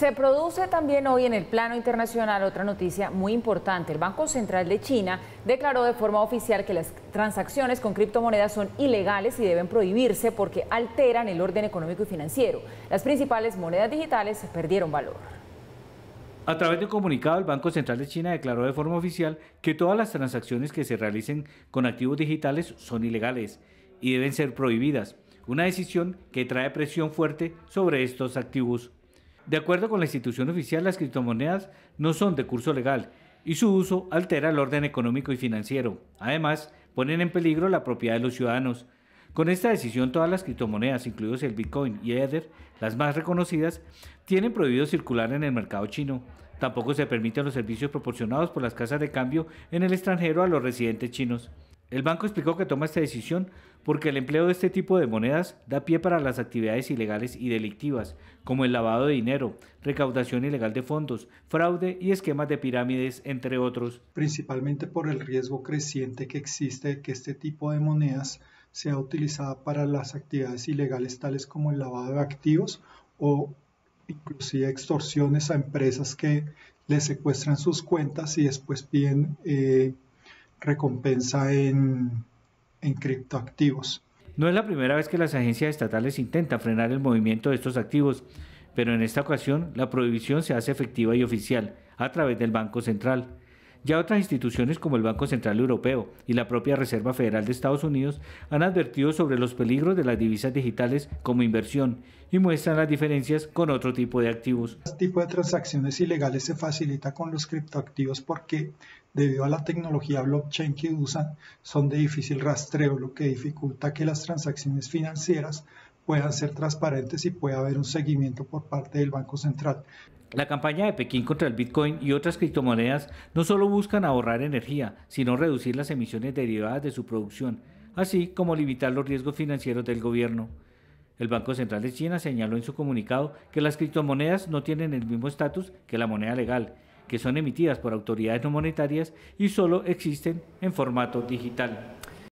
Se produce también hoy en el plano internacional otra noticia muy importante. El Banco Central de China declaró de forma oficial que las transacciones con criptomonedas son ilegales y deben prohibirse porque alteran el orden económico y financiero. Las principales monedas digitales perdieron valor. A través de un comunicado, el Banco Central de China declaró de forma oficial que todas las transacciones que se realicen con activos digitales son ilegales y deben ser prohibidas, una decisión que trae presión fuerte sobre estos activos. De acuerdo con la institución oficial, las criptomonedas no son de curso legal y su uso altera el orden económico y financiero. Además, ponen en peligro la propiedad de los ciudadanos. Con esta decisión, todas las criptomonedas, incluidos el Bitcoin y Ether, las más reconocidas, tienen prohibido circular en el mercado chino. Tampoco se permiten los servicios proporcionados por las casas de cambio en el extranjero a los residentes chinos. El banco explicó que toma esta decisión porque el empleo de este tipo de monedas da pie para las actividades ilegales y delictivas, como el lavado de dinero, recaudación ilegal de fondos, fraude y esquemas de pirámides, entre otros. Principalmente por el riesgo creciente que existe de que este tipo de monedas sea utilizada para las actividades ilegales tales como el lavado de activos o inclusive extorsiones a empresas que le secuestran sus cuentas y después piden... Eh, recompensa en, criptoactivos. No es la primera vez que las agencias estatales intentan frenar el movimiento de estos activos, pero en esta ocasión la prohibición se hace efectiva y oficial a través del Banco Central. Ya otras instituciones como el Banco Central Europeo y la propia Reserva Federal de Estados Unidos han advertido sobre los peligros de las divisas digitales como inversión y muestran las diferencias con otro tipo de activos. Este tipo de transacciones ilegales se facilita con los criptoactivos porque debido a la tecnología blockchain que usan son de difícil rastreo, lo que dificulta que las transacciones financieras puedan ser transparentes y pueda haber un seguimiento por parte del Banco Central. La campaña de Pekín contra el Bitcoin y otras criptomonedas no solo buscan ahorrar energía, sino reducir las emisiones derivadas de su producción, así como limitar los riesgos financieros del gobierno. El Banco Central de China señaló en su comunicado que las criptomonedas no tienen el mismo estatus que la moneda legal, que son emitidas por autoridades no monetarias y solo existen en formato digital.